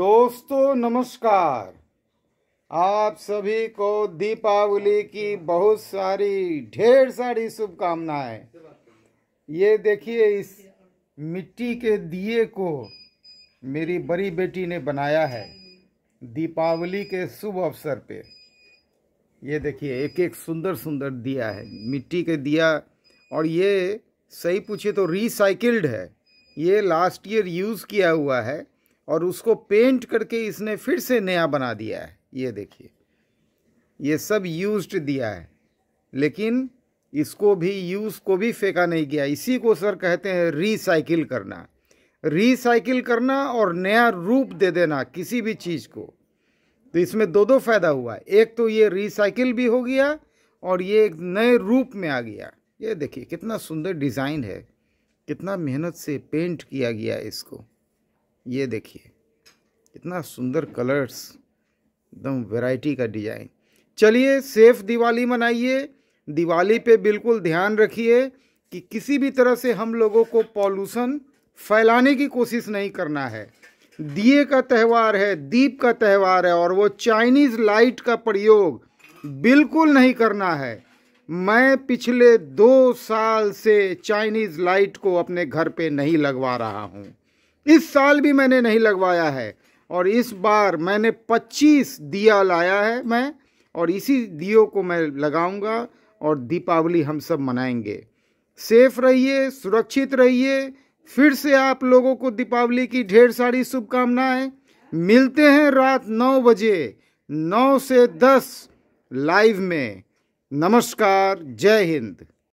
दोस्तों नमस्कार आप सभी को दीपावली की बहुत सारी ढेर सारी शुभकामनाएं ये देखिए इस मिट्टी के दिए को मेरी बड़ी बेटी ने बनाया है दीपावली के शुभ अवसर पे ये देखिए एक एक सुंदर सुंदर दिया है मिट्टी के दिया और ये सही पूछिए तो रिसाइकिल्ड है ये लास्ट ईयर यूज़ किया हुआ है और उसको पेंट करके इसने फिर से नया बना दिया है ये देखिए ये सब यूज्ड दिया है लेकिन इसको भी यूज़ को भी फेंका नहीं गया इसी को सर कहते हैं रिसाइकिल करना रिसाइकिल करना और नया रूप दे देना किसी भी चीज़ को तो इसमें दो दो फायदा हुआ एक तो ये रिसाइकिल भी हो गया और ये एक नए रूप में आ गया ये देखिए कितना सुंदर डिज़ाइन है कितना मेहनत से पेंट किया गया इसको ये देखिए कितना सुंदर कलर्स एकदम वैरायटी का डिजाइन चलिए सेफ दिवाली मनाइए दिवाली पे बिल्कुल ध्यान रखिए कि किसी भी तरह से हम लोगों को पॉल्यूशन फैलाने की कोशिश नहीं करना है दिए का त्यौहार है दीप का त्यौहार है और वो चाइनीज़ लाइट का प्रयोग बिल्कुल नहीं करना है मैं पिछले दो साल से चाइनीज़ लाइट को अपने घर पे नहीं लगवा रहा हूँ इस साल भी मैंने नहीं लगवाया है और इस बार मैंने 25 दिया लाया है मैं और इसी दियो को मैं लगाऊंगा और दीपावली हम सब मनाएंगे सेफ रहिए सुरक्षित रहिए फिर से आप लोगों को दीपावली की ढेर सारी शुभकामनाएं मिलते हैं रात नौ बजे नौ से दस लाइव में नमस्कार जय हिंद